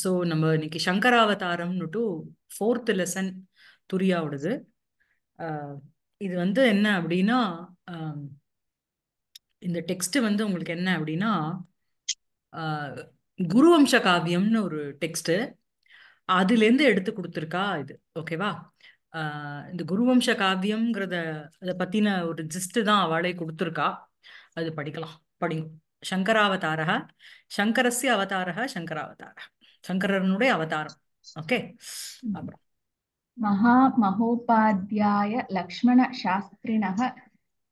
So நம்ம இன்னைக்கு சங்கராவதாரம்னுட்டு fourth lesson துரியாவுடுது இது வந்து என்ன அப்படின்னா இந்த டெக்ஸ்ட் வந்து உங்களுக்கு என்ன அப்படின்னா குருவம்ச காவியம்னு ஒரு டெக்ஸ்ட் அதுலேருந்து எடுத்து கொடுத்துருக்கா இது ஓகேவா இந்த குருவம்ச காவியம்ங்கிறத அதை பற்றின ஒரு ஜிஸ்ட் தான் அவளே கொடுத்துருக்கா அது படிக்கலாம் படிங்க சங்கராவதாரா சங்கரஸ்ய அவதாரா சங்கராவதாரா சங்கரனுடைய அவதாரம் ஓகே அப்புறம் மகா மகோபாத்யாய லக்ஷ்மண சாஸ்திரிணக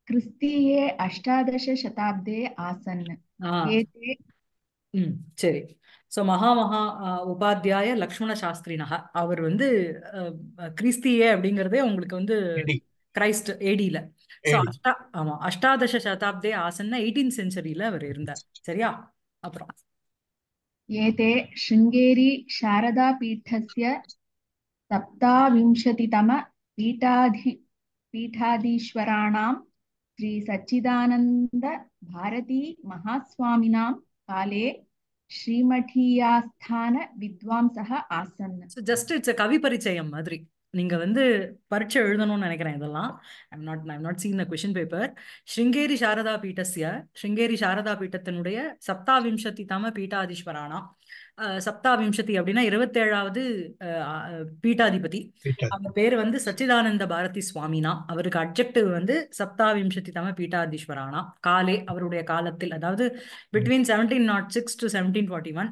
கிறிஸ்தியே அஷ்டாதச சதாப்தே ஆசன் சரி ஸோ மகா மகா உபாத்தியாய லக்ஷ்மண சாஸ்திரினா அவர் வந்து கிறிஸ்தியே அப்படிங்கிறதே உங்களுக்கு வந்து கிரைஸ்ட் ஏடியில அஷ்டா ஆமா அஷ்டாதச சதாப்தே ஆசன்னா எயிட்டீன் செஞ்சுரியில அவர் இருந்தார் சரியா அப்புறம் ஏதே சிங்கேரி சாரதா பீட்டஸ்ய சப்தாவிம்சதிதம பீட்டாதி பீட்டாதீஸ்வராணாம் ஸ்ரீ சச்சிதானந்த பாரதி மகாஸ்வாமினாம் காலே ஸ்ரீமடீயாஸ்தான வித்வாம்சக ஆசன் ஜஸ்ட் இட்ஸ் கவி பரிச்சயம் மாதிரி நீங்க வந்து பரீட்சை எழுதணும்னு நினைக்கிறேன் இதெல்லாம் I'm not I'm not seen the question paper Sringeri Sharada பீட்டஸ்ய ஸ்ருங்கேரி சாரதா பீட்டத்தினுடைய சப்தாவிம்சத்தி தம பீட்டாதீஸ்வரானா சப்தாவிம்சதி அப்படின்னா இருபத்தேழாவது பீட்டாதிபதி அவங்க பேர் வந்து சச்சிதானந்த பாரதி சுவாமினா அவருக்கு அப்ஜெக்டிவ் வந்து சப்தாவிம்சதி தம பீட்டாதீஸ்வரானா காலே அவருடைய காலத்தில் அதாவது between seventeen nought six to seventeen forty one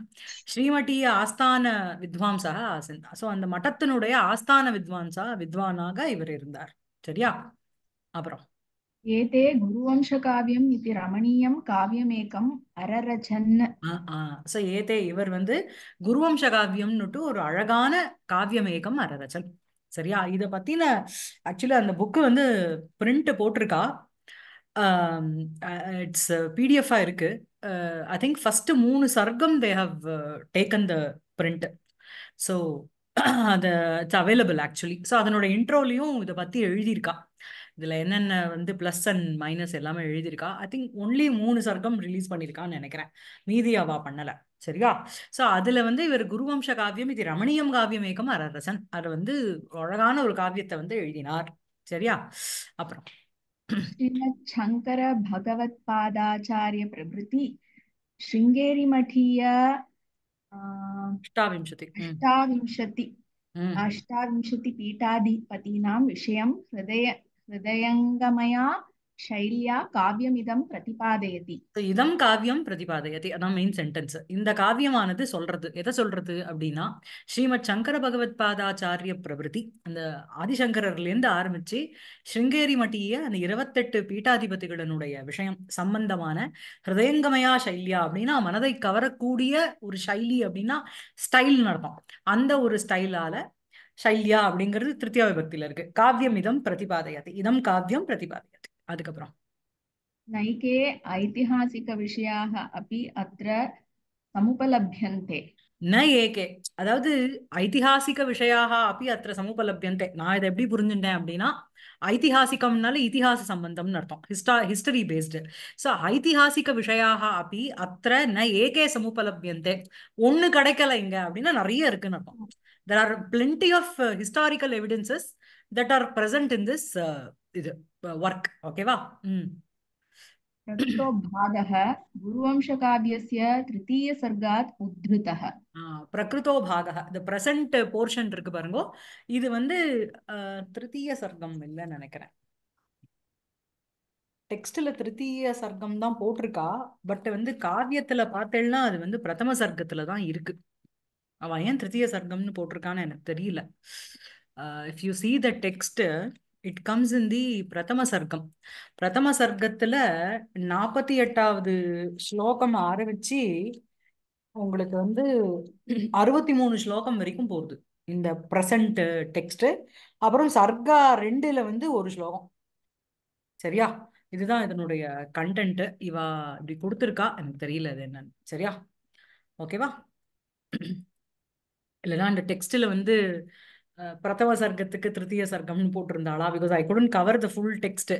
ஸ்ரீமட்டிய ஆஸ்தான வித்வாம்சாக ஆசன் ஸோ அந்த மட்டத்தினுடைய ஆஸ்தான வித்வான்சா வித்வானாக இவர் இருந்தார் சரியா அப்புறம் குருவம்ச குருவம்சகாவியம் இது ரமணீயம் காவியமேக்கம் அரரச்சன் சோ ஏதே இவர் வந்து குருவம்ச காவியம்னுட்டு ஒரு அழகான காவியமேகம் அரரச்சன் சரியா இத பத்தின ஆக்சுவலி அந்த புக்கு வந்து பிரிண்ட் போட்டிருக்கா இட்ஸ் பிடிஎஃபா இருக்கு ஐ திங்க் ஃபர்ஸ்ட் மூணு சர்க்கம் they have taken the print so அது இட்ஸ் அவைலபிள் ஆக்சுவலி ஸோ அதனோட இன்ட்ரோலையும் இதை பத்தி எழுதியிருக்கா இதுல என்னென்ன வந்து ப்ளஸ் அண்ட் மைனஸ் எல்லாமே எழுதியிருக்கா ஐ திங்க் ஒன்லி மூணு சர்க்கம் ரிலீஸ் பண்ணியிருக்கான்னு நினைக்கிறேன் மீதி அவா பண்ணல சரியா சோ அதுல வந்து இவர் குருவம்ச காவியம் இது ரமணியம் காவியம் ஏக்கம் அரரசன் அது வந்து அழகான ஒரு காவியத்தை வந்து எழுதினார் சரியா அப்புறம் சங்கர பகவத் பாதாச்சாரிய பிரபிருதி ಶೃಂಗೇರಿ ಮಠೀಯ ಅಷ್ಟಾವಿಂಶತಿ ಅಷ್ಟಾವಿಂಶತಿ ಅಷ್ಟಾವಿಂಶತಿ ಪೀಠಾಧಿಪತೀನಾಂ விஷயம் ஹிருதய हृदयङ्गमया शैल्या காவியம் இதம் பிரதிபாதயதி இதம் காவியம் பிரதிபாதயதி அதான் மெயின் சென்டென்ஸ் இந்த காவியமானது சொல்றது எதை சொல்றது அப்படின்னா ஸ்ரீமத் சங்கர பகவத் பாதாச்சாரிய பிரபிருதி அந்த ஆதிசங்கரர்ல இருந்து ஆரம்பிச்சு ஸ்ருங்கேரி மட்டிய அந்த இருபத்தெட்டு பீட்டாதிபதிகளினுடைய விஷயம் சம்பந்தமான ஹிருதயங்கமயா சைலியா அப்படின்னா மனதை கவரக்கூடிய ஒரு சைலி அப்படின்னா ஸ்டைல் நடத்தும் அந்த ஒரு ஸ்டைலால சைல்யா அப்படிங்கிறது திருத்தியா விபக்தியில இருக்கு காவியம் இதம் பிரதிபாதையாது இதம் காவியம் பிரதிபாதையாது அதுக்கப்புறம் நைகே ஐதிஹாசிக விஷயாக அப்படி அத்த சமுபலபியந்தே ந ஏகே அதாவது ஐதிஹாசிக விஷயாக அப்படி அத்த சமுபலபியந்தே நான் இதை எப்படி புரிஞ்சுட்டேன் அப்படின்னா ஐதிஹாசிகம்னால இதிகாச சம்பந்தம்னு அர்த்தம் ஹிஸ்டா ஹிஸ்டரி பேஸ்டு ஸோ ஐதிஹாசிக விஷயாக அப்படி அத்த ந ஏகே சமுபலபியந்தே ஒன்று கிடைக்கல இங்க அப்படின்னா நிறைய இருக்குன்னு அர்த்தம் there are plenty of uh, historical evidences that are present in this uh, work okay va mm. ततो भागः गुरुवंशकाव्यस्य तृतीयसर्गात् उद्धृतः प्रकृतो भागः போர்ஷன் இருக்கு பாருங்க இது வந்து திருத்தீய சர்க்கம் இல்ல நினைக்கிறேன் டெக்ஸ்ட்ல திருத்தீய சர்க்கம் தான் போட்டிருக்கா பட் வந்து காவியத்துல பார்த்தேன்னா அது வந்து பிரதம சர்க்கத்துல தான் இருக்கு அவன் ஏன் திருத்திய சர்க்கம்னு போட்டிருக்கான்னு எனக்கு தெரியல if you see the text it comes in the பிரதம சர்க்கம் பிரதம சர்க்கத்துல நாற்பத்தி எட்டாவது ஸ்லோகம் ஆரம்பிச்சு உங்களுக்கு வந்து அறுபத்தி மூணு ஸ்லோகம் வரைக்கும் போகுது இந்த ப்ரெசண்ட் டெக்ஸ்ட் அப்புறம் சர்க்கா ரெண்டுல வந்து ஒரு ஸ்லோகம் சரியா இதுதான் இதனுடைய கண்டென்ட் இவா இப்படி கொடுத்துருக்கா எனக்கு தெரியல அது என்னன்னு சரியா ஓகேவா இல்லைன்னா அந்த டெக்ஸ்டில் வந்து பிரதவ சர்க்கத்துக்கு திருத்திய சர்க்கம்னு போட்டிருந்தாளா because I couldn't cover the full text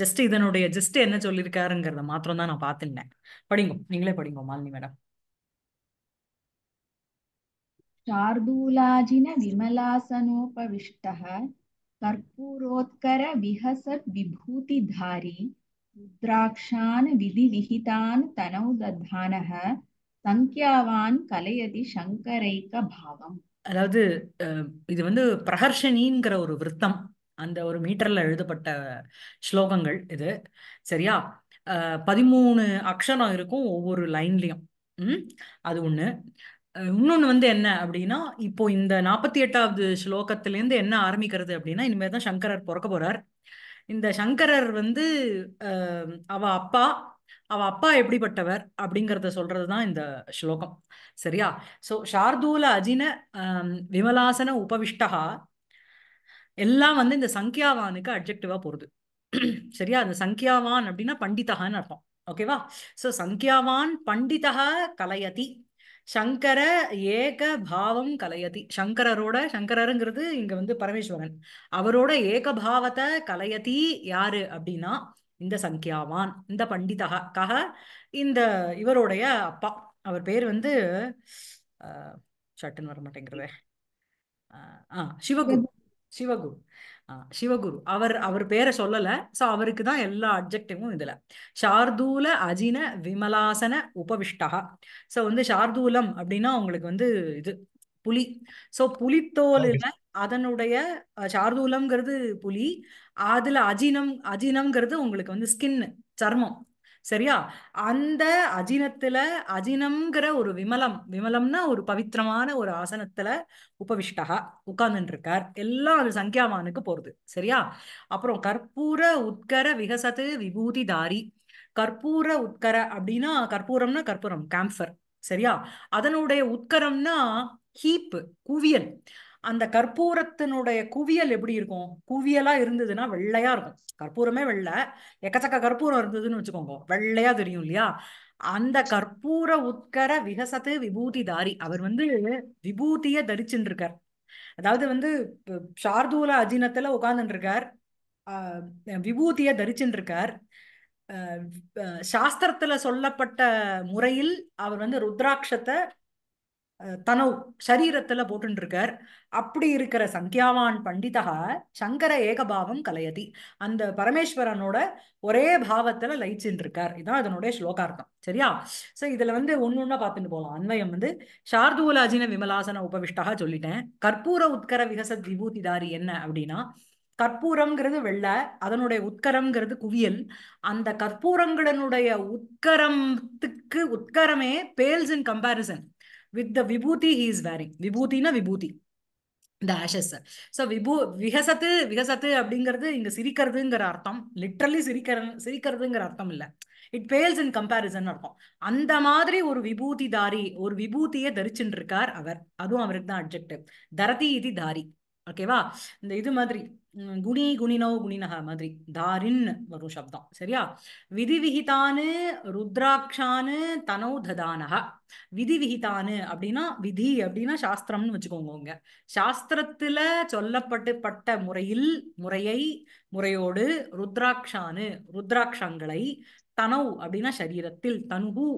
just இதனுடைய ஜஸ்ட் என்ன சொல்லியிருக்காருங்கிறத மாத்திரம் தான் நான் பார்த்துருந்தேன் படிங்க நீங்களே படிங்க மாலினி மேடம் शार्दूलाजिन विमलासनोपविष्टः कर्पूरोत्कर विहसत् विभूतिधारी रुद्राक्षान् विधिविहितान् तनौ दधानः சங்கியாவான் கலையதி சங்கரைக்க பாவம் அதாவது இது வந்து பிரகர்ஷணிங்கிற ஒரு விருத்தம் அந்த ஒரு மீட்டர்ல எழுதப்பட்ட ஸ்லோகங்கள் இது சரியா பதிமூணு அக்ஷரம் இருக்கும் ஒவ்வொரு லைன்லயும் உம் அது ஒண்ணு இன்னொன்னு வந்து என்ன அப்படின்னா இப்போ இந்த நாற்பத்தி எட்டாவது இருந்து என்ன ஆரம்பிக்கிறது அப்படின்னா இனிமேல் தான் சங்கரர் பிறக்க போறார் இந்த சங்கரர் வந்து அவ அப்பா அவ அப்பா எப்படிப்பட்டவர் அப்படிங்கிறத சொல்றது தான் இந்த ஸ்லோகம் சரியா ஸோ ஷார்தூல அஜின விமலாசன உபவிஷ்டகா எல்லாம் வந்து இந்த சங்கியாவானுக்கு அப்ஜெக்டிவா போறது சரியா அந்த சங்கியாவான் அப்படின்னா பண்டிதகான்னு அர்த்தம் ஓகேவா ஸோ சங்கியாவான் பண்டிதா கலையதி சங்கர ஏக பாவம் கலையதி சங்கரரோட சங்கரருங்கிறது இங்க வந்து பரமேஸ்வரன் அவரோட ஏகபாவத்தை கலையதி யாரு அப்படின்னா இந்த சங்கியாவான் இந்த கஹ இந்த இவருடைய அப்பா அவர் பேர் வந்து சட்டன் வர மாட்டேங்கிறத ஆ சிவகுரு சிவகுரு சிவகுரு அவர் அவர் பேரை சொல்லல சோ அவருக்கு தான் எல்லா அப்ஜெக்டிவும் இதுல ஷார்தூல அஜின விமலாசன உபவிஷ்டகா சோ வந்து ஷார்தூலம் அப்படின்னா அவங்களுக்கு வந்து இது புலி சோ புலித்தோல் அதனுடைய சார்தூலம்ங்கிறது புலி அதுல அஜினம் அஜினம்ங்கிறது உங்களுக்கு வந்து ஸ்கின் சர்மம் சரியா அந்த அஜினத்துல அஜினம்ங்கிற ஒரு விமலம் விமலம்னா ஒரு பவித்திரமான ஒரு ஆசனத்துல உபவிஷ்டகா உட்கார்ந்துட்டு இருக்கார் எல்லாம் அது சங்கியாமானுக்கு போறது சரியா அப்புறம் கற்பூர உட்கர விகசத்து விபூதி தாரி கற்பூர உட்கர அப்படின்னா கற்பூரம்னா கற்பூரம் கேம்பர் சரியா அதனுடைய உட்கரம்னா ஹீப்பு குவியல் அந்த கற்பூரத்தினுடைய குவியல் எப்படி இருக்கும் குவியலா இருந்ததுன்னா வெள்ளையா இருக்கும் கற்பூரமே வெள்ளை எக்கச்சக்க கற்பூரம் இருந்ததுன்னு வச்சுக்கோங்க வெள்ளையா தெரியும் இல்லையா அந்த கற்பூர உட்கர விகசத்து விபூதிதாரி அவர் வந்து விபூதிய தரிச்சுட்டு இருக்கார் அதாவது வந்து சார்தூல அஜீனத்துல உட்கார்ந்துட்டு இருக்கார் விபூதிய தரிச்சுட்டு இருக்கார் சாஸ்திரத்துல சொல்லப்பட்ட முறையில் அவர் வந்து ருத்ராட்சத்தை தனவு சரீரத்துல போட்டுருக்கார் அப்படி இருக்கிற சந்தியாவான் பண்டிதா சங்கர ஏகபாவம் கலையதி அந்த பரமேஸ்வரனோட ஒரே பாவத்துல லயிச்சுட்டு இருக்கார் இதான் அதனுடைய ஸ்லோகார்த்தம் சரியா சோ இதுல வந்து ஒன்னொன்னா பாத்துட்டு போகலாம் அன்வயம் வந்து சார்தூலாஜின விமலாசன உபவிஷ்டாக சொல்லிட்டேன் கற்பூர உட்கர விகசத் விபூதிதாரி என்ன அப்படின்னா கற்பூரம்ங்கிறது வெள்ளை அதனுடைய உட்கரம்ங்கிறது குவியல் அந்த கற்பூரங்களுடைய உட்கரத்துக்கு உட்கரமே pales in comparison with the vibhuti he is wearing விபூதினா விபூதி இந்த ஆஷஸ் ஸோ விபூ விகசத்து விகசத்து அப்படிங்கிறது இங்கே சிரிக்கிறதுங்கிற அர்த்தம் லிட்ரலி சிரிக்கிற சிரிக்கிறதுங்கிற அர்த்தம் இல்லை இட் பேல்ஸ் இன் கம்பேரிசன் அர்த்தம் அந்த மாதிரி ஒரு விபூதி தாரி ஒரு விபூதியை தரிச்சுட்டு இருக்கார் அவர் அதுவும் அவருக்கு தான் அப்ஜெக்டிவ் தரதி இது தாரி ஓகேவா இந்த இது மாதிரி குணி குணினோ குணினக மாதிரி தாரின் வரும் சப்தம் சரியா விதி விதிவிகிதானு ருத்ராட்சானு தனோ விதி விதிவிகிதானு அப்படின்னா விதி அப்படின்னா சாஸ்திரம்னு வச்சுக்கோங்க சாஸ்திரத்துல சொல்லப்பட்டு பட்ட முறையில் முறையை முறையோடு ருத்ராட்சானு ருத்ராட்சங்களை தனௌ அப்படின்னா சரீரத்தில் தனுகு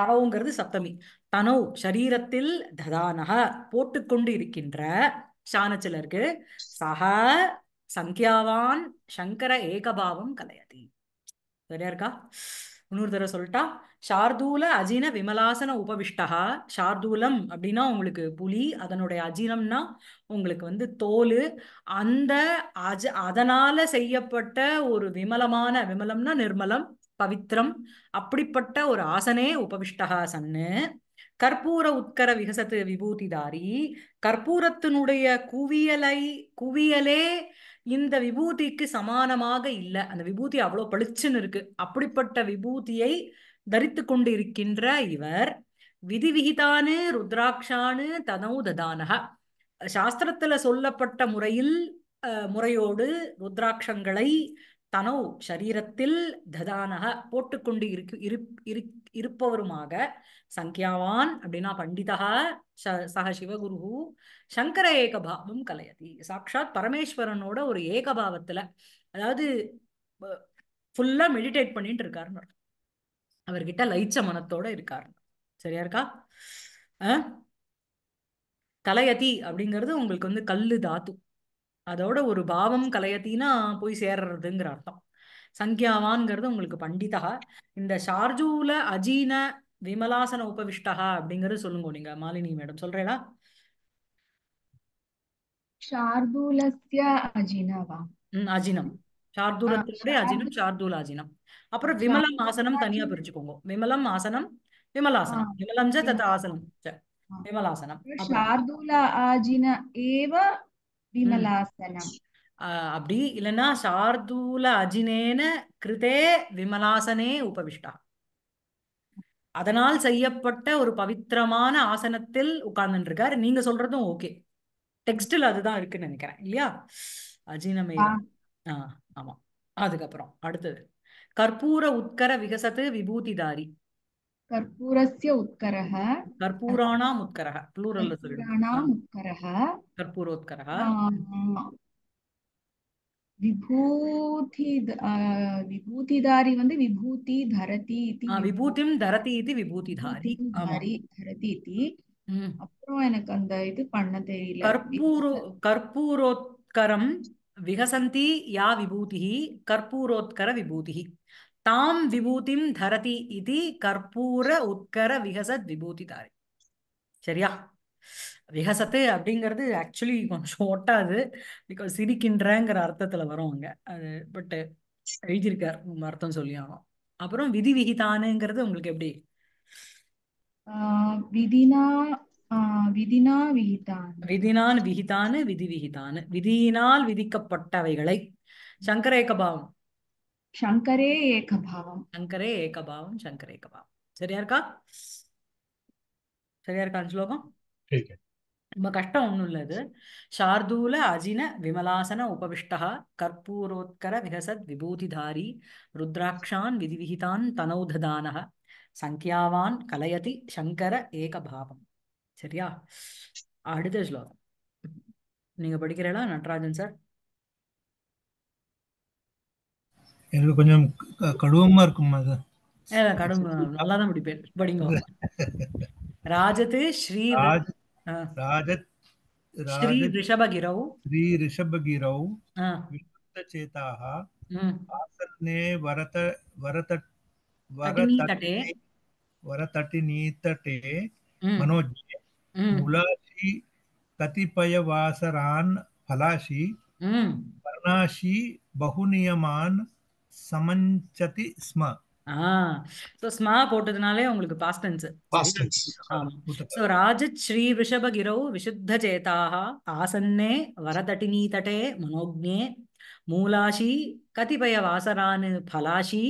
தனவுங்கிறது சப்தமி தனௌ சரீரத்தில் ததானக போட்டுக்கொண்டு இருக்கின்ற சாணச்சிலருக்கு சக சங்கியாவான் சங்கர ஏகபாவம் கலையதி சரியா இருக்கா இன்னொரு தடவை சொல்லிட்டா ஷார்தூல அஜீன விமலாசன உபவிஷ்டா ஷார்தூலம் அப்படின்னா உங்களுக்கு புலி அதனுடைய அஜீனம்னா உங்களுக்கு வந்து தோல் அந்த அஜ அதனால செய்யப்பட்ட ஒரு விமலமான விமலம்னா நிர்மலம் பவித்ரம் அப்படிப்பட்ட ஒரு ஆசனே உபவிஷ்டகா சன்னு கற்பூர உட்கர விகசத்து விபூதிதாரி கற்பூரத்தினுடைய குவியலை குவியலே இந்த விபூதிக்கு சமானமாக இல்லை அந்த விபூதி அவ்வளோ பளிச்சுன்னு இருக்கு அப்படிப்பட்ட விபூதியை தரித்து கொண்டு இருக்கின்ற இவர் விதிவிகிதானு ருத்ராட்சானு தனவு ததானக சாஸ்திரத்துல சொல்லப்பட்ட முறையில் முறையோடு ருத்ராட்சங்களை தனோ சரீரத்தில் ததானக போட்டுக்கொண்டு இருக்கு இரு இருப்பவருமாக சங்கியாவான் அப்படின்னா பண்டிதா சக சிவகுரு சங்கர ஏகபாவம் கலையதி சாட்சாத் பரமேஸ்வரனோட ஒரு ஏகபாவத்துல அதாவது ஃபுல்லா மெடிடேட் பண்ணிட்டு இருக்காருன்னு அவர்கிட்ட லைச்ச மனத்தோட இருக்காரு சரியா இருக்கா கலையதி அப்படிங்கிறது உங்களுக்கு வந்து கல்லு தாத்து அதோட ஒரு பாவம் கலையத்தினா போய் சேர்றதுங்கிற அர்த்தம் சங்கியாவான்ங்கிறது உங்களுக்கு பண்டிதா இந்த ஷார்ஜூல அஜீன விமலாசன உபவிஷ்டா அப்படிங்கறது சொல்லுங்க நீங்க மாலினி மேடம் சொல்றேடா அஜினம் ஷார்தூலத்தினுடைய அஜினம் அஜினம் அப்புறம் விமலம் ஆசனம் தனியா பிரிச்சுக்கோங்க விமலம் ஆசனம் விமலாசனம் விமலம் ஆசனம் விமலாசனம் ஷார்தூல ஆஜின ஏவ விமலாசனம் அப்படி இல்லைன்னா சார்தூல அஜினேன கிருதே விமலாசனே உபவிஷ்டா அதனால் செய்யப்பட்ட ஒரு பவித்திரமான ஆசனத்தில் உட்கார்ந்து இருக்காரு நீங்க சொல்றதும் ஓகே டெக்ஸ்டில் அதுதான் இருக்குன்னு நினைக்கிறேன் இல்லையா அஜினமே ஆஹ் ஆமா அதுக்கப்புறம் அடுத்தது கற்பூர உட்கர விகசத்து விபூதிதாரி कर्पूरस्य उत्करः कर्पूराणाम् उत्करः प्लूरल् कर्पूराणाम् हाँ। उत्करः कर्पूरोत्करः विभूति विभूतिधारी वन्दे विभूति धरति इति हाँ, विभूतिं धरति इति विभूतिधारी धरति इति அப்புறம் எனக்கு அந்த இது பண்ண தெரியல கற்பூரோ கற்பூரோத்கரம் விகசந்தி யா விபூதி கற்பூரோத்கர விபூதி தாம் விபூதிம் தரதி இது கற்பூர உட்கர விகசத் விபூதி தாரி சரியா விகசத்து அப்படிங்கிறது ஆக்சுவலி கொஞ்சம் ஒட்டாது பிகாஸ் சிரிக்கின்றங்கிற அர்த்தத்துல வரும் அங்க அது பட்டு எழுதியிருக்கார் அர்த்தம் சொல்லி ஆகும் அப்புறம் விதி விகிதானுங்கிறது உங்களுக்கு எப்படி விதினா விதினா விதினால் விதி விகிதானு விதியினால் விதிக்கப்பட்டவைகளை சங்கரேகபாவம் சங்கரே ஏகபாவம் சங்கரே ஏகபாவம் சங்கரே ஏகபாவம் சரியா இருக்கா சரியா இருக்கா ஸ்லோகம் ரொம்ப கஷ்டம் ஒன்றும் இல்லது சார்தூல அஜின விமலாசன உபவிஷ்டா கற்பூரோத்கர விகசத் விபூதிதாரி ருத்ராட்சான் விதிவிகிதான் தனௌததானக சங்கியாவான் கலயதி சங்கர ஏகபாவம் சரியா அடுத்த ஸ்லோகம் நீங்க படிக்கிறீங்களா நடராஜன் சார் எனக்கு கொஞ்சம் கடுவமா இருக்கும் அது கடும் நல்லா தான் படிங்க ஸ்ரீ ராஜத் ஸ்ரீ ரிஷபகிரௌ ஸ்ரீ ரிஷபகிரௌ விமுக்தச்சேதாः வரத वरत वरत वरतटे वरतटिनीतटे मनोज्ञे मुलाशि कतिपयवासरान् பலாஷி वर्णाशि பகுநியமான் சமஞ்சதி ஸ்ம ஸோ போட்டதுனாலே உங்களுக்கு பாஸ்ட் டென்ஸ் ஸோ ராஜத் ஆசன்னே வரதட்டினீ தட்டே மனோஜே மூலாஷி கதிபய வாசரான் பலாஷி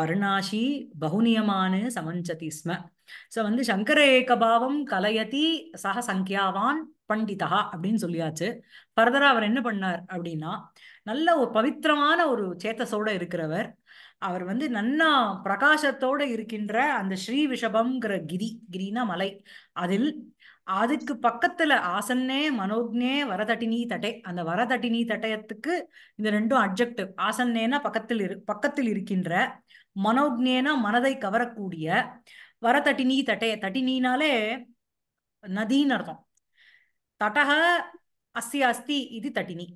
பர்ணாஷி பகுநியமானு சமஞ்சதி ஸ்ம ஸோ வந்து சங்கர ஏகபாவம் கலயதி சக சங்கியாவான் பண்டிதா அப்படின்னு சொல்லியாச்சு ஃபர்தரா அவர் என்ன பண்ணார் அப்படின்னா நல்ல ஒரு பவித்திரமான ஒரு சேத்தசோட இருக்கிறவர் அவர் வந்து நன்னா பிரகாசத்தோட இருக்கின்ற அந்த ஸ்ரீ விஷபம்ங்கிற கிரி கிரினா மலை அதில் அதுக்கு பக்கத்துல ஆசன்னே மனோக்னே வரதட்டினி தட்டை அந்த வரதட்டினி தட்டயத்துக்கு இந்த ரெண்டும் அப்ஜெக்டிவ் ஆசன்னேனா பக்கத்தில் இரு பக்கத்தில் இருக்கின்ற மனோக்னேனா மனதை கவரக்கூடிய வர தட்டி நீ தட்டே தட்டி நீனாலே நதின்னு அர்த்தம் தட்டக அஸ்ய அஸ்தி இது தட்டினி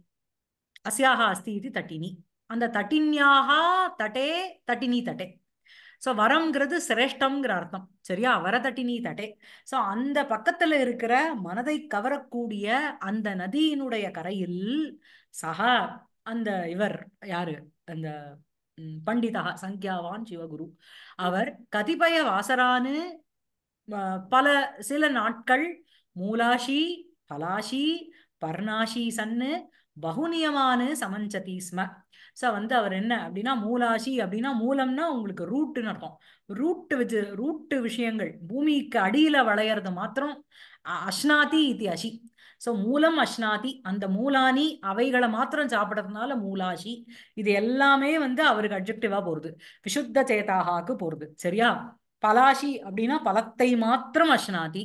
அஸ்யாக அஸ்தி இது தட்டினி அந்த தட்டின்யாக தட்டே தட்டினி தட்டே ஸோ வரம்ங்கிறது சிரேஷ்டம்ங்கிற அர்த்தம் சரியா வர தட்டினி தட்டே ஸோ அந்த பக்கத்தில் இருக்கிற மனதை கவரக்கூடிய அந்த நதியினுடைய கரையில் சக அந்த இவர் யாரு அந்த பண்டிதா சங்கியாவான் சிவகுரு அவர் கதிபய வாசரானு பல சில நாட்கள் மூலாஷி பலாஷி பர்ணாஷி சன்னு பகுனியமானு சமஞ்சதி ஸ்ம ஸோ வந்து அவர் என்ன அப்படின்னா மூலாசி அப்படின்னா மூலம்னா உங்களுக்கு ரூட்டுன்னு அர்த்தம் ரூட்டு வச்சு ரூட்டு விஷயங்கள் பூமிக்கு அடியில் வளையறது மாத்திரம் அஷ்னாதி இத்தி அஷி ஸோ மூலம் அஷ்னாதி அந்த மூலானி அவைகளை மாத்திரம் சாப்பிட்றதுனால மூலாஷி இது எல்லாமே வந்து அவருக்கு அப்ஜெக்டிவாக போறது விஷுத்த சேதாகாக்கு போறது சரியா பலாஷி அப்படின்னா பலத்தை மாத்திரம் அஷ்னாதி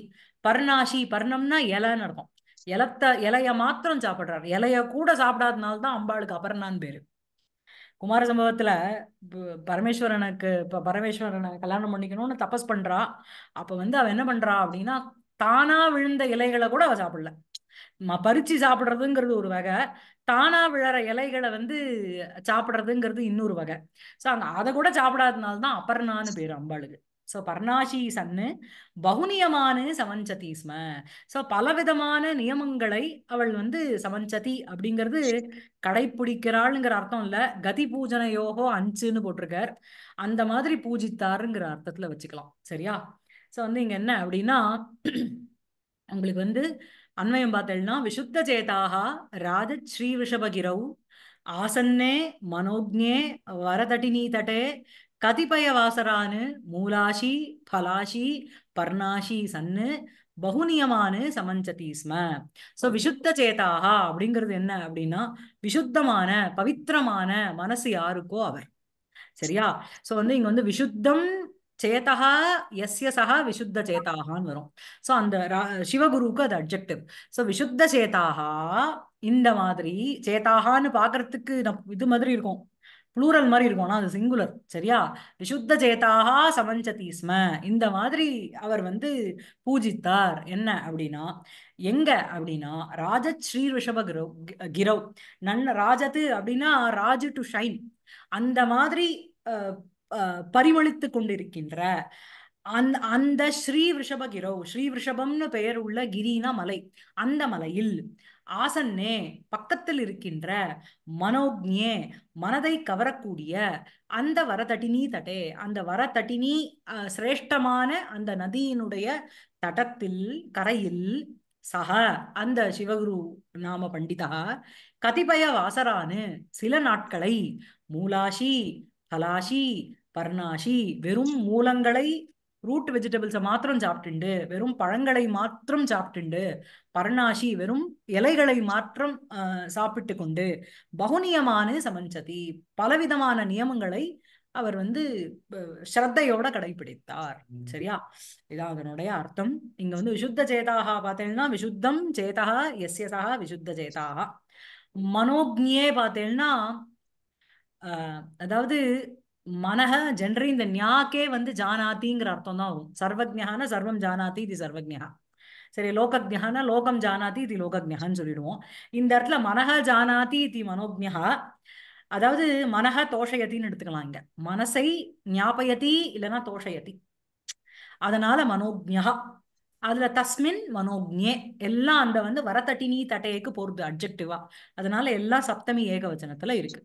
பர்ணாஷி பர்ணம்னா இலைன்னு அர்த்தம் இலத்த இலைய மாத்திரம் சாப்பிடுறாரு இலைய கூட சாப்பிடாதனால தான் அம்பாளுக்கு அபர்ணான்னு பேரு குமார சம்பவத்துல பரமேஸ்வரனுக்கு இப்ப பரமேஸ்வரனை கல்யாணம் பண்ணிக்கணும்னு தபஸ் பண்றா அப்ப வந்து அவ என்ன பண்றா அப்படின்னா தானா விழுந்த இலைகளை கூட அவ சாப்பிடல பறிச்சு சாப்பிட்றதுங்கிறது ஒரு வகை தானா விழற இலைகளை வந்து சாப்பிட்றதுங்கிறது இன்னொரு வகை ஸோ அங்க அதை கூட சாப்பிடாததுனால தான் அப்பர்ணான்னு பேர் அம்பாளுக்கு ஸோ பர்ணாசி சன்னு பகுநியமான சமஞ்சதீஸ்ம ஸ்ம ஸோ பலவிதமான நியமங்களை அவள் வந்து சமஞ்சதி அப்படிங்கிறது கடைபிடிக்கிறாளுங்கிற அர்த்தம் இல்லை கதி பூஜனையோகோ அஞ்சுன்னு போட்டிருக்கார் அந்த மாதிரி பூஜித்தாருங்கிற அர்த்தத்தில் வச்சுக்கலாம் சரியா ஸோ வந்து இங்கே என்ன அப்படின்னா உங்களுக்கு வந்து அன்வயம் பார்த்தேன்னா விஷுத்த சேதாக ராஜ ஸ்ரீ விஷபகிரௌ ஆசன்னே மனோஜே வரதட்டினி தட்டே கதிபய வாசரானு மூலாஷி பலாஷி பர்ணாஷி சன்னு பகுனியமானு சமஞ்சதி ஸ்ம ஸோ விஷுத்த சேதாக அப்படிங்கிறது என்ன அப்படின்னா விஷுத்தமான பவித்திரமான மனசு யாருக்கோ அவர் சரியா ஸோ வந்து இங்க வந்து விஷுத்தம் சேதா எஸ்ய சகா விசுத்த சேதாகான்னு வரும் ஸோ அந்த சிவகுருவுக்கு அது அப்ஜெக்டிவ் ஸோ விசுத்த சேதாகா இந்த மாதிரி சேதாகான்னு பாக்குறதுக்கு இது மாதிரி இருக்கும் ப்ளூரல் மாதிரி இருக்கும் ஆனால் அது சிங்குலர் சரியா விசுத்த சேதாக சமஞ்சதி ஸ்ம இந்த மாதிரி அவர் வந்து பூஜித்தார் என்ன அப்படின்னா எங்க அப்படின்னா ராஜத் ஸ்ரீ ரிஷப கிரௌ கிரௌ நன் ராஜத்து அப்படின்னா ராஜு டு ஷைன் அந்த மாதிரி பரிமளித்து கொண்டிருக்கின்ற அந் அந்த ஸ்ரீ கிரோ ஸ்ரீ ரிஷபம்னு பெயர் உள்ள கிரீனா மலை அந்த மலையில் ஆசன்னே பக்கத்தில் இருக்கின்ற மனோக்ஞே மனதை கவரக்கூடிய அந்த வரதட்டினி தட்டே அந்த வரதட்டினி சிரேஷ்டமான அந்த நதியினுடைய தடத்தில் கரையில் சக அந்த சிவகுரு நாம பண்டிதா கதிபய வாசரானு சில நாட்களை மூலாஷி கலாஷி பர்ணாஷி வெறும் மூலங்களை ரூட் வெஜிடபிள்ஸை மாத்திரம் சாப்பிட்டுண்டு வெறும் பழங்களை மாத்திரம் சாப்பிட்டுண்டு பர்ணாஷி வெறும் இலைகளை மாற்றம் சாப்பிட்டு கொண்டு பகுநியமான சமஞ்சதி பலவிதமான நியமங்களை அவர் வந்து ஸ்ரத்தையோட கடைபிடித்தார் சரியா இதான் அதனுடைய அர்த்தம் இங்க வந்து விசுத்த சேதாக பார்த்தேன்னா விசுத்தம் சேதா எஸ்யசா விசுத்த சேதாக மனோக்னியே பார்த்தேன்னா அதாவது மனக ஜென்ரி இந்த ஞாக்கே வந்து ஜானாத்திங்கிற அர்த்தம் தான் ஆகும் சர்வஜகான சர்வம் ஜானாத்தி இது சர்வஜா சரி லோகஜான லோகம் ஜானாத்தி இது லோகஜகான்னு சொல்லிடுவோம் இந்த இடத்துல மனக ஜானாத்தி இது மனோஜா அதாவது மனக தோஷயத்தின்னு எடுத்துக்கலாம் இங்க மனசை ஞாபயதி இல்லைன்னா தோஷயதி அதனால மனோஜா அதுல தஸ்மின் மனோஜே எல்லாம் அந்த வந்து நீ தட்டையக்கு போறது அப்ஜெக்டிவா அதனால எல்லா சப்தமி ஏக வச்சனத்துல இருக்கு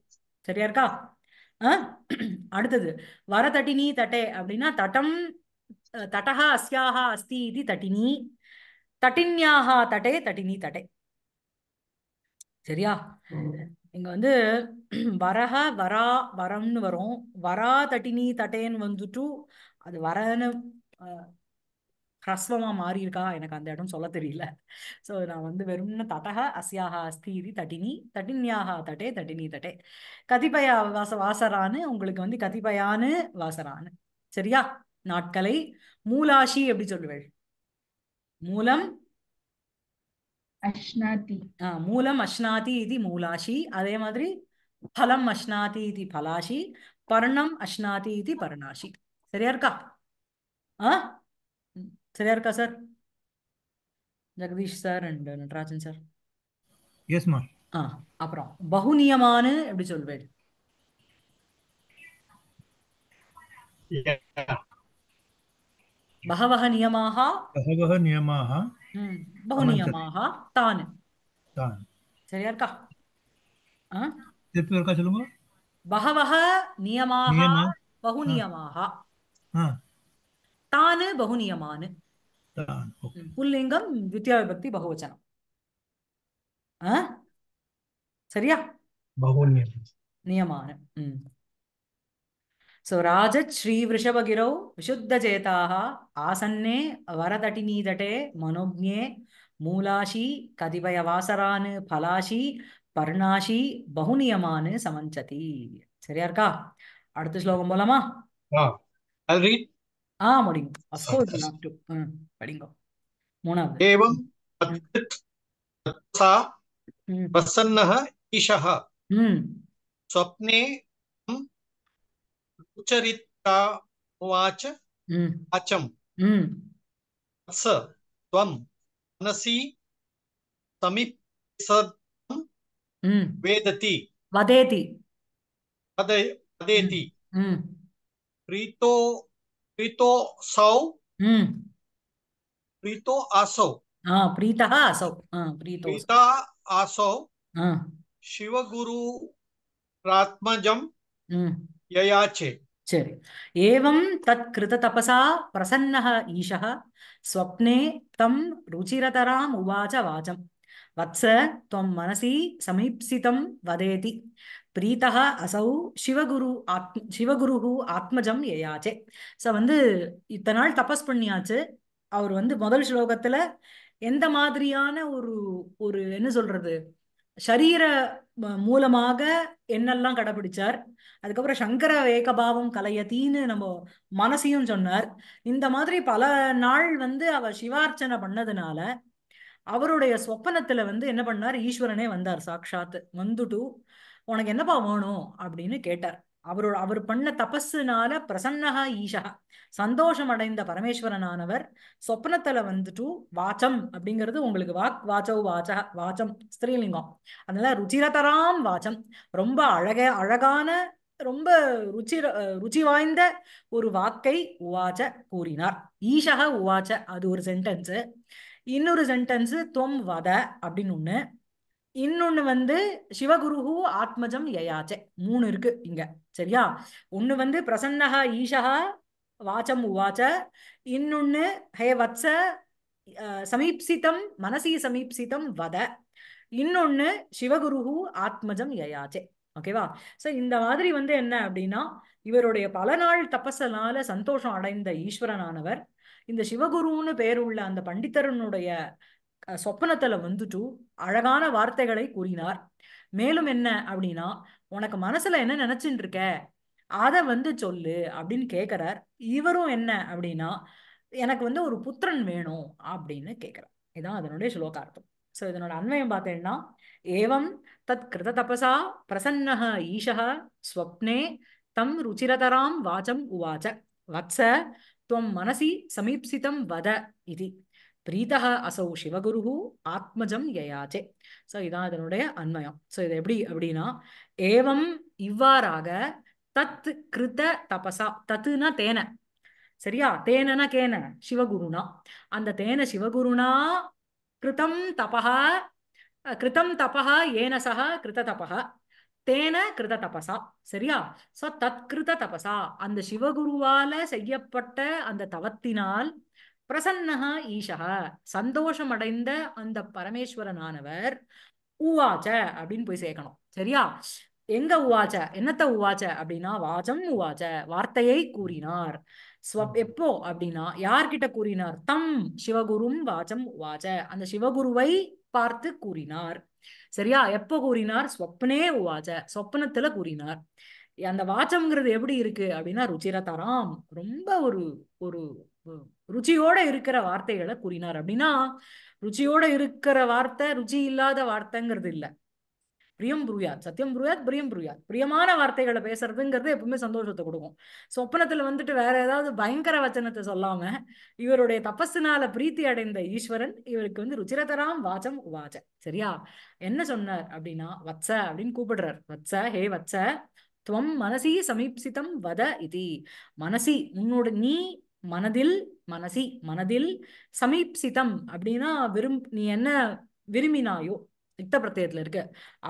சரியா இருக்கா அடுத்தது வர தட்டினி தட்டே அப்படின்னா தட்டம் தட்டகா அஸ்யாகா அஸ்தி இது தட்டினி தட்டின்யாகா தட்டே தட்டினி தட்டே சரியா இங்க வந்து வரக வரா வரம்னு வரும் வரா தட்டினி தட்டேன்னு வந்துட்டு அது வரன்னு ஹ்ரஸ்வமாக மாறியிருக்கா எனக்கு அந்த இடம் சொல்ல தெரியல ஸோ நான் வந்து வெறும்னு தட்டக அஸ்யாக அஸ்தீதி தட்டினி தட்டினியாக தட்டே தட்டினி தட்டே கதிபயா வாச வாசரான்னு உங்களுக்கு வந்து கதிபயான்னு வாசரான்னு சரியா நாட்களை மூலாஷி எப்படி சொல்லுவேள் மூலம் அஷ்னாதி ஆஹ் மூலம் அஷ்னாதி இது மூலாஷி அதே மாதிரி பலம் அஷ்னாதி இது பலாஷி பர்ணம் அஷ்னாதி இது பர்ணாஷி சரியா இருக்கா ஆஹ் சரியா இருக்கா sir Jagadish sir and Natarajan sir yes மா ஆ அப்புறம் பகுநியமானு எப்படி சொல்வேன் बहवः नियमाः बहवः नियमाः बहु नियमाः तान् तान् சரியா இருக்கா திருப்பி ஒருக்கா சொல்லுங்க பகவஹ நியமாக பகு நியமாக तान् बहुनियमान् புல்லிங்கம் வித்யா விபக்தி பகுவச்சனம் சரியா நியமானு சோ ராஜ ஸ்ரீ விஷுத்த ஜேதாக ஆசன்னே வரதட்டினீதட்டே மனோஜே மூலாஷி கதிபய வாசரானு பலாஷி பர்ணாஷி பகுநியமானு சமஞ்சதி சரியா இருக்கா அடுத்த ஸ்லோகம் போலாமா ரீட் ஆ முடியும் அப்கோர்ஸ் யூ ஹேவ் டு படிங்க மூணாவது एवं सा प्रसन्नः ईशः स्वप्ने उचरिता उवाच अचम तत्स त्वं मनसि समीपसदं वेदति वदेति वदेति प्रीतो प्रीतो सौ हम्म प्रीतो आसौ हाँ प्रीता आसौ हाँ प्रीतो प्रीता हाँ। शिव गुरु प्रात्मजम हम्म। ययाचे एवं तत्कृत तपसा प्रसन्न ईशा स्वप्ने तम रुचिरतराम उवाच वाचम वत्स मनसी समीपसितम वदेति பிரீத்தா அசௌ சிவகுரு ஆத் சிவகுரு ஆத்மஜம் ஏயாச்சே ஸோ வந்து இத்தனை நாள் தபஸ் பண்ணியாச்சு அவர் வந்து முதல் ஸ்லோகத்துல எந்த மாதிரியான ஒரு ஒரு என்ன சொல்றது சரீர மூலமாக என்னெல்லாம் கடைபிடிச்சார் அதுக்கப்புறம் சங்கர ஏகபாவம் கலையத்தின்னு நம்ம மனசையும் சொன்னார் இந்த மாதிரி பல நாள் வந்து அவர் சிவார்ச்சனை பண்ணதுனால அவருடைய சொப்பனத்துல வந்து என்ன பண்ணார் ஈஸ்வரனே வந்தார் சாக்ஷாத் வந்துட்டு உனக்கு என்னப்பா வேணும் அப்படின்னு கேட்டார் அவரோட அவர் பண்ண தபஸுனால பிரசன்னகா ஈஷா சந்தோஷம் அடைந்த பரமேஸ்வரனானவர் சொப்னத்துல வந்துட்டு வாச்சம் அப்படிங்கிறது உங்களுக்கு வாக் வாச்சவ் வாச்ச வாச்சம் ஸ்திரீலிங்கம் அதனால ருச்சிரதராம் வாச்சம் ரொம்ப அழக அழகான ரொம்ப ருச்சி ருச்சி வாய்ந்த ஒரு வாக்கை உவாச்ச கூறினார் ஈஷக உவாச்ச அது ஒரு சென்டென்ஸு இன்னொரு சென்டென்ஸு தொம் வத அப்படின்னு ஒன்று இன்னொன்னு வந்து சிவகுருஹு ஆத்மஜம் யயாச்சே மூணு இருக்கு இங்க சரியா ஒண்ணு வந்து பிரசன்னஹா ஈஷஹா வாச்சம் உவாச்ச இன்னொன்னு ஹே வத்ச சமீப்சிதம் மனசி சமீப்சிதம் வத இன்னொன்னு சிவகுருஹு ஆத்மஜம் யயாச்சே ஓகேவா சோ இந்த மாதிரி வந்து என்ன அப்படின்னா இவருடைய பல நாள் தபசனால சந்தோஷம் அடைந்த ஈஸ்வரனானவர் இந்த சிவகுருன்னு பேருள்ள அந்த பண்டித்தரனுடைய சொப்பனத்துல வந்துட்டு அழகான வார்த்தைகளை கூறினார் மேலும் என்ன அப்படின்னா உனக்கு மனசுல என்ன நினைச்சுட்டு இருக்க அதை வந்து சொல்லு அப்படின்னு கேட்கிறார் இவரும் என்ன அப்படின்னா எனக்கு வந்து ஒரு புத்திரன் வேணும் அப்படின்னு கேட்கிறார் இதான் அதனுடைய ஸ்லோகார்த்தம் ஸோ இதனோட அன்வயம் பார்த்தேன்னா ஏவம் தத் கிருத தபசா பிரசன்ன ஈஷக ஸ்வப்னே தம் ருச்சிரதராம் வாச்சம் உவாச்ச வத்ச துவம் மனசி சமீப்சிதம் வத இது பிரீதக அசௌ சிவகுரு ஆத்மஜம் யயாச்சே ஸோ இதான் அதனுடைய அன்மயம் ஸோ இது எப்படி அப்படின்னா ஏவம் இவ்வாறாக தத் கிருத தபசா தத்துனா தேன சரியா தேனனா கேன சிவகுருனா அந்த தேன சிவகுருனா கிருத்தம் தபா கிருத்தம் தபா ஏன சக கிருத தபா தேன கிருத தபசா சரியா சோ தத்கிருத தபசா அந்த சிவகுருவால செய்யப்பட்ட அந்த தவத்தினால் பிரசன்னா ஈஷா சந்தோஷம் அடைந்த அந்த பரமேஸ்வரனானவர் உவாச்ச அப்படின்னு போய் சேர்க்கணும் சரியா எங்க உவாச்ச என்னத்த உவாச்ச அப்படின்னா வாச்சம் உவாச்ச வார்த்தையை கூறினார் எப்போ அப்படின்னா யார்கிட்ட கூறினார் தம் சிவகுரும் வாச்சம் உவாச்ச அந்த சிவகுருவை பார்த்து கூறினார் சரியா எப்போ கூறினார் ஸ்வப்னே உவாச்ச சொப்னத்துல கூறினார் அந்த வாச்சம்ங்கிறது எப்படி இருக்கு அப்படின்னா ருச்சிரதாராம் ரொம்ப ஒரு ஒரு ருச்சியோட இருக்கிற வார்த்தைகளை கூறினார் அப்படின்னா ருச்சியோட இருக்கிற வார்த்தை ருச்சி இல்லாத வார்த்தைங்கிறது இல்லை பிரியம் புரியாது சத்தியம் புரியாது பிரியம் புரியாது பிரியமான வார்த்தைகளை பேசுறதுங்கிறது எப்பவுமே சந்தோஷத்தை கொடுக்கும் சொப்பனத்துல வந்துட்டு வேற ஏதாவது பயங்கர வச்சனத்தை சொல்லாம இவருடைய தபஸினால பிரீத்தி அடைந்த ஈஸ்வரன் இவருக்கு வந்து ருச்சிரதராம் வாச்சம் உவாச்ச சரியா என்ன சொன்னார் அப்படின்னா வச்ச அப்படின்னு கூப்பிடுறார் வச்ச ஹே வச்ச துவம் மனசி சமீப்சிதம் வத இது மனசி உன்னோட நீ மனதில் மனசி மனதில் சமீப்சிதம் அப்படின்னா விரும் நீ என்ன விரும்பினாயோ யுத்த பிரத்தியத்துல இருக்கு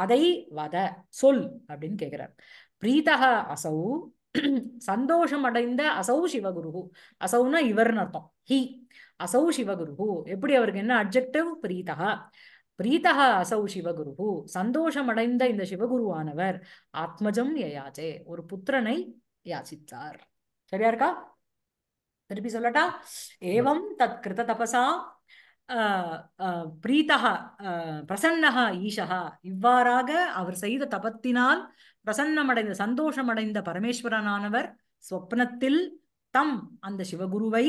அதை வத சொல் அப்படின்னு கேக்குறார் பிரீதக அசௌ சந்தோஷம் அடைந்த அசௌ சிவகுரு அசௌனா இவர்னு அர்த்தம் ஹி அசௌ சிவகுரு எப்படி அவருக்கு என்ன அப்ஜெக்டிவ் பிரீதகா பிரீதக அசௌ சிவகுரு சந்தோஷம் அடைந்த இந்த சிவகுருவானவர் ஆத்மஜம் யயாச்சே ஒரு புத்திரனை யாசித்தார் சரியா இருக்கா திருப்பி சொல்லட்டா ஏவம் தத் கிருத தபசா பிரீத்தகா பிரசன்னா ஈஷா இவ்வாறாக அவர் செய்த தபத்தினால் பிரசன்னமடைந்த சந்தோஷமடைந்த பரமேஸ்வரனானவர் ஸ்வப்னத்தில் தம் அந்த சிவகுருவை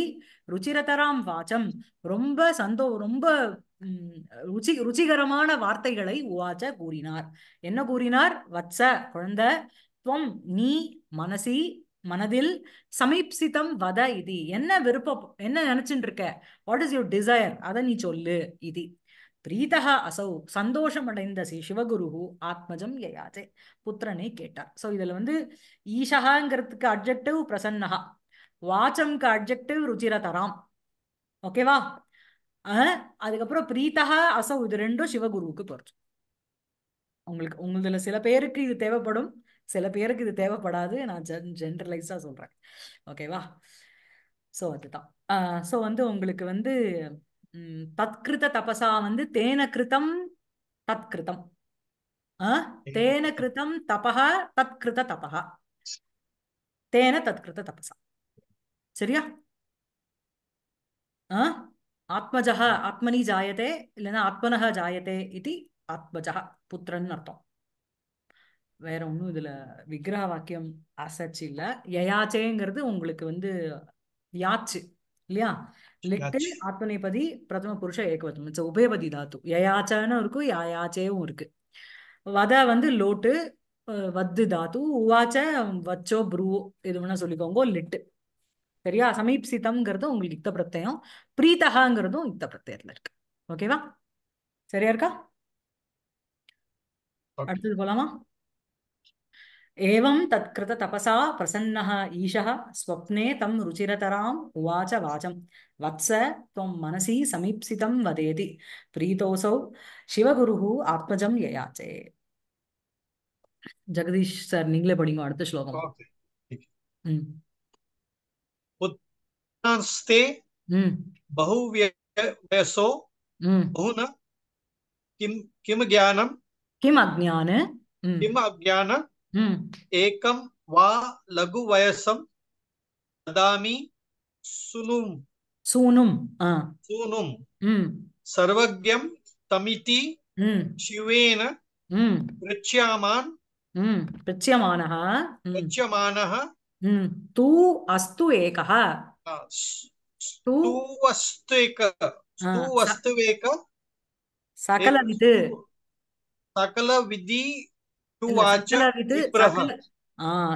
ருச்சிரதராம் வாச்சம் ரொம்ப சந்தோ ரொம்ப ருச்சி ருச்சிகரமான வார்த்தைகளை உவாச்ச கூறினார் என்ன கூறினார் வத்ச குழந்த துவம் நீ மனசி மனதில் சமீபித்தம் வத இது என்ன விருப்பம் என்ன நினைச்சுட்டு இருக்க வாட் இஸ் யுவர் டிசையர் அதை நீ சொல்லு இது பிரீதகா அசௌ சந்தோஷம் அடைந்த ஸ்ரீ சிவகுரு ஆத்மஜம் யயாஜே புத்திரனை கேட்டார் ஸோ இதில் வந்து ஈஷகாங்கிறதுக்கு அப்ஜெக்டிவ் பிரசன்னகா வாச்சம்க்கு அப்ஜெக்டிவ் ருச்சிரதராம் ஓகேவா அதுக்கப்புறம் பிரீத்தகா அசௌ இது ரெண்டும் சிவகுருவுக்கு போறது உங்களுக்கு உங்களதுல சில பேருக்கு இது தேவைப்படும் சில பேருக்கு இது தேவைப்படாது நான் ஜென் சொல்றேன் ஓகேவா ஸோ அதுதான் ஸோ வந்து உங்களுக்கு வந்து தத்கிருத்த தபசா வந்து தேன கிருத்தம் தத்கிருத்தம் தேன கிருத்தம் தபக தத்கிருத்த தபக தேன தத்கிருத்த தபசா சரியா ஆத்மஜா ஆத்மனி ஜாயத்தே இல்லைன்னா ஆத்மனக ஜாயத்தே இது ஆத்மஜா புத்திரன் அர்த்தம் வேற ஒன்றும் இதுல விக்கிரக வாக்கியம் அசச்சு இல்லை யயாச்சேங்கிறது உங்களுக்கு வந்து யாச்சு இல்லையா லிட்டு ஆத்மனைபதி பிரதம புருஷ ஏகவத்தம் இட்ஸ் உபயபதி தாத்து யயாச்சனும் இருக்கும் யாயாச்சேவும் இருக்கு வத வந்து லோட்டு வத்து தாத்து உவாச்ச வச்சோ புருவோ இது வேணா சொல்லிக்கோங்க லிட்டு சரியா சமீப் சித்தம்ங்கிறது உங்களுக்கு இத்த பிரத்தயம் பிரீத்தகாங்கிறதும் இத்த பிரத்தயத்துல இருக்கு ஓகேவா சரியா இருக்கா அடுத்தது போலாமா एवं तत्कृततपसा प्रसन्नः ईशः स्वप्ने तं रुचिरतराम् उवाच वाचं वत्स त्वं मनसि समीप्सितं वदेति प्रीतोऽसौ शिवगुरुः आत्मजं ययाचे जगदीश सर நீங்களே படிங்க அடுத்த ஸ்லோகம் ஓகே बहुव्यसो बहुन किं किं ज्ञानं किम् अज्ञान किम् अज्ञान हम्म। एकम वा लघु वयसम ददामि सुनुम सूनुम सूनुम हम्म। सर्वज्ञम तमिति हम्म। शिवेन पृच्छ्यामान् पृच्छ्यमानः पृच्छ्यमानः तु अस्तु एकः तु अस्तु एक तु अस्तु एक सकलविद् सकलविधि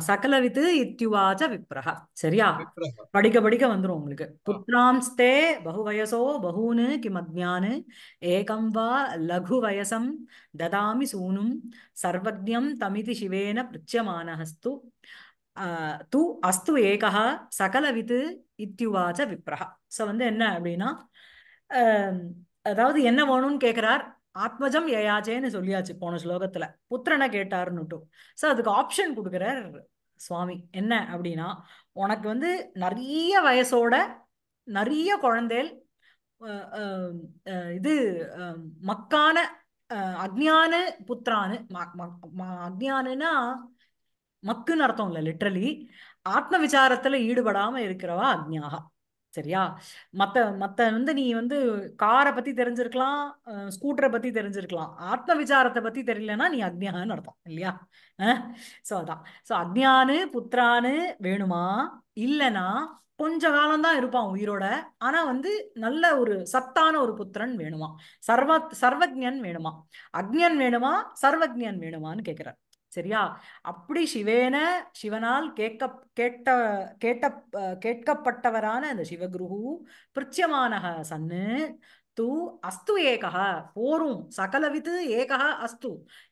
சகல இத்யுவாச்ச விப்ரஹா சரியா படிக்க படிக்க வந்துரும் உங்களுக்கு புத்ராம்ஸ்தே பகு வயசோ பகூனு கிம் அஜ்ஞானு ஏகம் வா லகு வயசம் ததாமி சூனும் சர்வஜம் தமிதி சிவேன பிரிச்சியமானஹஸ்து து அஸ்து ஏகா சகலவித்து இத்யுவாச்ச விப்ரஹா ஸோ வந்து என்ன அப்படின்னா அதாவது என்ன வேணும்னு கேட்கிறார் ஆத்மஜம் ஏயாச்சேன்னு சொல்லியாச்சு போன ஸ்லோகத்துல புத்திரனை கேட்டாருன்னுட்டும் ஸோ அதுக்கு ஆப்ஷன் கொடுக்குற சுவாமி என்ன அப்படின்னா உனக்கு வந்து நிறைய வயசோட நிறைய குழந்தைகள் இது மக்கான அக்ஞான புத்திரானு அக்ஞானுனா மக்குன்னு அர்த்தம் இல்லை லிட்ரலி ஆத்ம விசாரத்துல ஈடுபடாம இருக்கிறவா அக்ஞாகா சரியா மற்ற மற்ற வந்து நீ வந்து காரை பற்றி தெரிஞ்சிருக்கலாம் ஸ்கூட்டரை பற்றி தெரிஞ்சிருக்கலாம் ஆத்ம விசாரத்தை பற்றி தெரியலன்னா நீ அக்னியான்னு அர்த்தம் இல்லையா ஸோ அதான் ஸோ அக்னியானு புத்திரானு வேணுமா இல்லைனா கொஞ்ச காலம்தான் இருப்பான் உயிரோட ஆனா வந்து நல்ல ஒரு சத்தான ஒரு புத்திரன் வேணுமா சர்வ சர்வஜன் வேணுமா அக்ஞன் வேணுமா சர்வஜன் வேணுமான்னு கேட்கிறார் சரியா அப்படி சிவேன சிவனால் கேட்க கேட்ட கேட்ட கேட்கப்பட்டவரான அந்த சிவகுரு பிரிச்சியமானக சன்னு தூ அஸ்து ஏகா போரும் சகலவித்து ஏகா அஸ்து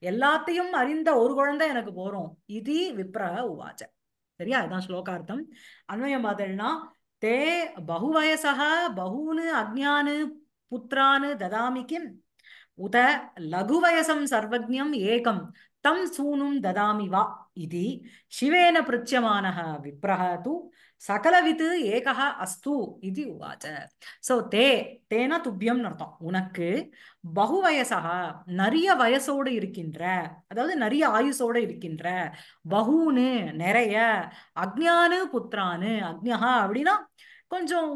எல்லாத்தையும் அறிந்த ஒரு குழந்தை எனக்கு போறோம் இது விப்ர உவாச்ச சரியா இதுதான் ஸ்லோகார்த்தம் அன்வயம் பார்த்தேன்னா தே பகு பகுவயசா பகுனு அஜ்ஞானு புத்திரானு ததாமிக்கும் உத லகு வயசம் சர்வஜம் ஏகம் தம் சூனும் ததாமி வா இது சிவேன பிருச்சியமானः விப்ரः தூ சகலவித் ஏகः அஸ்து இது உவாச்ச ஸோ தே தேனா துப்பியம் அர்த்தம் உனக்கு பகு வயசக நிறைய வயசோடு இருக்கின்ற அதாவது நிறைய ஆயுசோடு இருக்கின்ற பகுன்னு நிறைய அக்ஞானு புத்திரானு அக்ஞகா அப்படின்னா கொஞ்சம்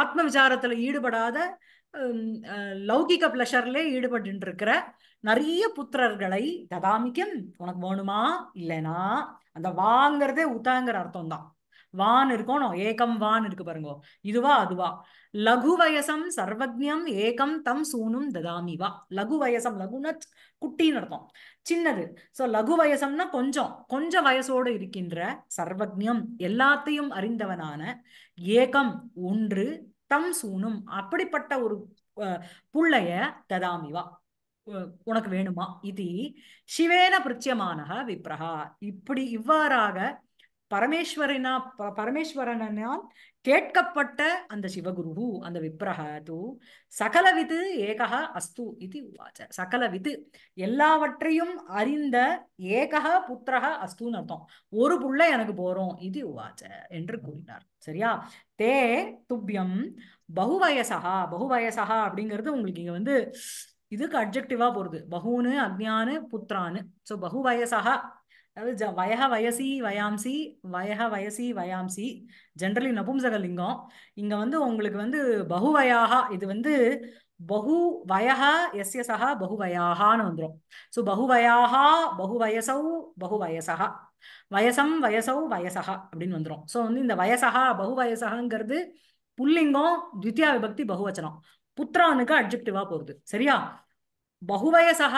ஆத்ம விசாரத்தில் ஈடுபடாத லௌகிக பிளஷர்லேயே ஈடுபட்டு இருக்கிற நிறைய புத்திரர்களை ததாமிக்கும் உனக்கு வேணுமா இல்லைனா அந்த வாங்கிறதே உத்தாங்கிற அர்த்தம் தான் வான் இருக்கணும் ஏகம் வான் இருக்கு பாருங்க இதுவா அதுவா லகு வயசம் சர்வஜம் ஏகம் தம் சூனும் ததாமி வா லகு வயசம் லகுன குட்டின்னு அர்த்தம் சின்னது சோ லகு வயசம்னா கொஞ்சம் கொஞ்ச வயசோடு இருக்கின்ற சர்வஜம் எல்லாத்தையும் அறிந்தவனான ஏகம் ஒன்று தம் சூனும் அப்படிப்பட்ட ஒரு புள்ளைய ததாமிவா உனக்கு வேணுமா இது சிவேன பிரச்சியமான விப்ரஹா இப்படி இவ்வாறாக பரமேஸ்வரனா பரமேஸ்வரனால் கேட்கப்பட்ட அந்த சிவகுரு அந்த விப்ரஹ தூ சகலவிது ஏகா அஸ்து இது உவாச்ச சகலவிது எல்லாவற்றையும் அறிந்த ஏகா புத்திரா அஸ்துன்னு அர்த்தம் ஒரு புள்ள எனக்கு போறோம் இது உவாச்ச என்று கூறினார் சரியா தே துப்பியம் பகுவயசகா பகுவயசகா அப்படிங்கிறது உங்களுக்கு இங்க வந்து இதுக்கு அப்ஜெக்டிவா போறது பகுனு அக்ஞானு புத்திரானு ஸோ பகு வயசாக அதாவது வயக வயசி வயாம்சி வயக வயசி வயாம்சி ஜென்ரலி நபும்சகலிங்கம் இங்க வந்து உங்களுக்கு வந்து பகுவயாக இது வந்து பகு வயக எஸ்ய பகு பகுவயாகான்னு வந்துடும் ஸோ வயசௌ பகுவயசௌ பகுவயசகா வயசம் வயசௌ வயசா அப்படின்னு வந்துடும் ஸோ வந்து இந்த வயசகா பகுவயசகாங்கிறது புல்லிங்கம் தித்யா விபக்தி பகுவச்சனம் புத்திரானுக்கு அப்ஜெக்டிவா போகுது சரியா பகுவயசக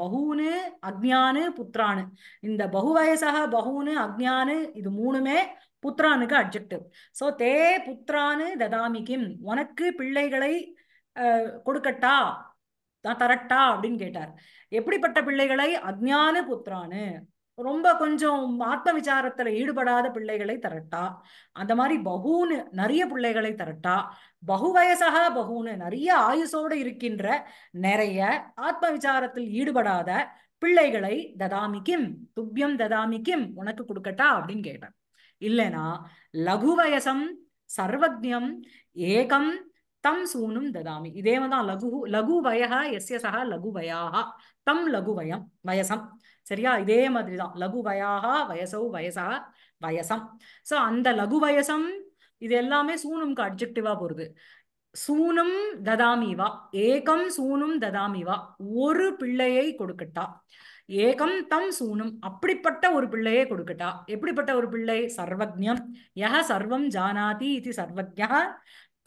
பகுனு அக்ஞானு புத்திரானு இந்த பகுவயசக பகுனு அக்ஞானு இது மூணுமே புத்திரானுக்கு அப்ஜெக்டிவ் சோ தே புத்திரானு ததாமிக்கும் உனக்கு பிள்ளைகளை கொடுக்கட்டா தான் தரட்டா அப்படின்னு கேட்டார் எப்படிப்பட்ட பிள்ளைகளை அக்ஞானு புத்திரானு ரொம்ப கொஞ்சம் ஆத்ம விசாரத்துல ஈடுபடாத பிள்ளைகளை தரட்டா அந்த மாதிரி பகுன்னு நிறைய பிள்ளைகளை தரட்டா பகுவயசகா பகுன்னு நிறைய ஆயுசோடு இருக்கின்ற நிறைய ஆத்ம விசாரத்தில் ஈடுபடாத பிள்ளைகளை ததாமி கிம் துப்பியம் ததாமி கிம் உனக்கு கொடுக்கட்டா அப்படின்னு கேட்டேன் இல்லைனா லகுவயசம் சர்வஜம் ஏகம் தம் சூனும் ததாமி இதே தான் லகு லகு வயகா எஸ்ய சகா லகு வயாகா தம் லகு வயம் வயசம் சரியா இதே மாதிரி தான் லகு வயாகா வயசோ வயசா வயசம் ஸோ அந்த லகு வயசம் இது எல்லாமே சூனும்க்கு அப்ஜெக்டிவா போறது சூனும் ததாமிவா ஏகம் சூனும் ததாமிவா ஒரு பிள்ளையை கொடுக்கட்டா ஏகம் தம் சூனும் அப்படிப்பட்ட ஒரு பிள்ளையே கொடுக்கட்டா எப்படிப்பட்ட ஒரு பிள்ளை சர்வஜம் யக சர்வம் ஜானாதி இது சர்வஜ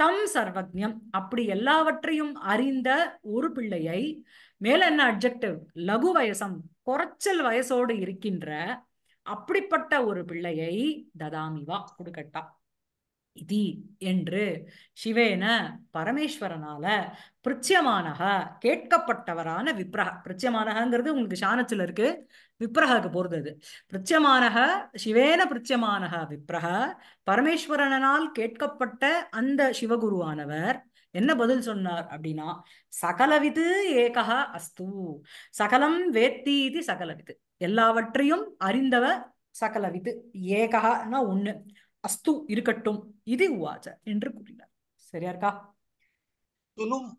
தம் சர்வஜம் அப்படி எல்லாவற்றையும் அறிந்த ஒரு பிள்ளையை மேல என்ன அப்ஜெக்டிவ் லகு வயசம் குறைச்சல் வயசோடு இருக்கின்ற அப்படிப்பட்ட ஒரு பிள்ளையை ததாமிவா கொடுக்கட்டா இதி என்று சிவேன பரமேஸ்வரனால பிரிச்சியமானக கேட்கப்பட்டவரான விப்ரஹ பிரிச்சியமானங்கிறது உங்களுக்கு சாணத்தில் இருக்கு விப்ரஹக்கு போகிறது அது பிரிச்சமானக சிவேன பிரிச்சமானக விப்ரஹ பரமேஸ்வரனால் கேட்கப்பட்ட அந்த சிவகுருவானவர் என்ன பதில் சொன்னார் அப்படின்னா சகலவிது ஏகா அஸ்து சகலம் வேத்தி இது சகலவிது எல்லாவற்றையும் அறிந்தவ சகலவிது ஏகா ஒண்ணு அஸ்து இருக்கட்டும் இது உவாச்ச என்று கூறினார் சரியா இருக்கா சுனும்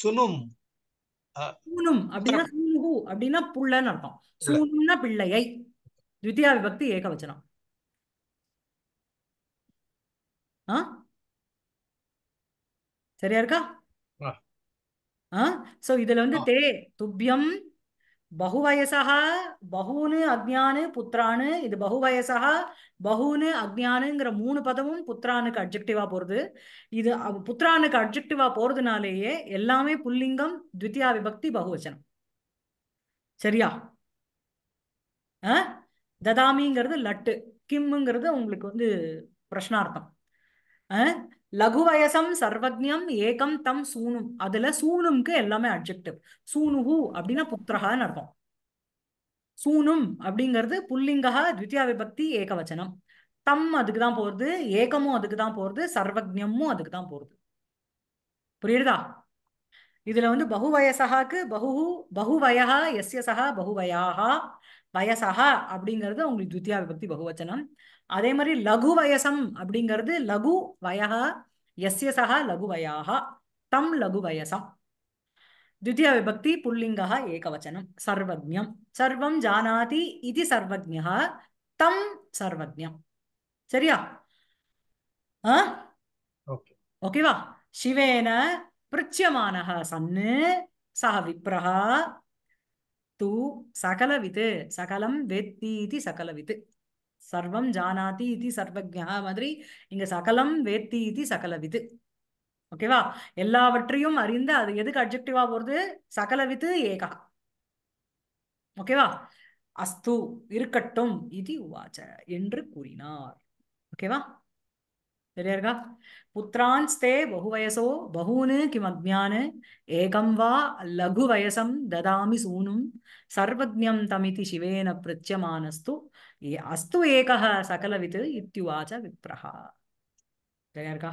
சுனும் சூனும் அப்படின்னா அப்படின்னா புள்ளன்னு அர்த்தம் சூனும்னா பிள்ளையை விபக்தி ஏகவச்சனம் ஆ சரியா இருக்கா சோ இதுல வந்து தே துப்பியம் பகுவயசா பகுனு அக்ஞானு புத்திரானு இது பகுவயசா பகுனு அக்ஞானுங்கிற மூணு பதமும் புத்திரானுக்கு அப்ஜெக்டிவா போறது இது புத்திரானுக்கு அப்ஜெக்டிவா போறதுனாலேயே எல்லாமே புல்லிங்கம் த்வித்தியா விபக்தி பகுவச்சனம் சரியா ததாமிங்கிறது லட்டு கிம்முங்கிறது உங்களுக்கு வந்து பிரஷ்னார்த்தம் லகுவயசம் சர்வஜம் ஏகம் தம் சூனும் அதுல சூனும்க்கு எல்லாமே அப்ஜெக்டிவ் சூனுஹு அப்படின்னா புத்திரகான்னு அர்த்தம் சூனும் அப்படிங்கிறது புல்லிங்கா த்வித்தியா விபக்தி ஏகவச்சனம் தம் அதுக்கு தான் போறது ஏகமும் அதுக்கு தான் போறது சர்வஜமும் அதுக்கு தான் போறது புரியுதா இதுல வந்து பகுவயசகாக்கு பகு பகுவயா எஸ்ய சகா பகுவயாகா வயசகா அப்படிங்கிறது உங்களுக்கு த்வித்தியா விபக்தி பகுவச்சனம் அதே மாதிரி லகு வயசம் அப்படிங்கிறது லகு வயக எஸ்ய சக லகு வயாக தம் லகு வயசம் தித்திய விபக்தி புல்லிங்க ஏகவச்சனம் சர்வஜம் சர்வம் ஜானாதி இது सर्वज्ञ தம் சர்வஜம் சரியா ஓகேவா சிவேன பிருச்சியமானः சன்னு சக விப்ரஹா தூ சகலவித் சகலம் வெத்தீதி சகலவித்து சர்வம் ஜானாதி இது சர்வஜா மாதிரி இங்க சகலம் வேத்தி இது சகலவிது ஓகேவா எல்லாவற்றையும் அறிந்து அது எதுக்கு அப்ஜெக்டிவா போறது சகலவித்து ஏகா ஓகேவா அஸ்து இருக்கட்டும் இது உவாச்ச என்று கூறினார் ஓகேவா ശരിയാർക്ക പുത്രാൻസ്തേ ബഹുവയസോ ബഹൂന് കിമജ്ഞാന് ഏകം വാ ലഘുവയസം ദദാമി സൂനും സർവജ്ഞം തമിതി ശിവേന പൃച്യമാനസ്തു അസ്തു ഏക സകലവിത് ഇത്യുവാച വിപ്രഹ ശരിയാർക്ക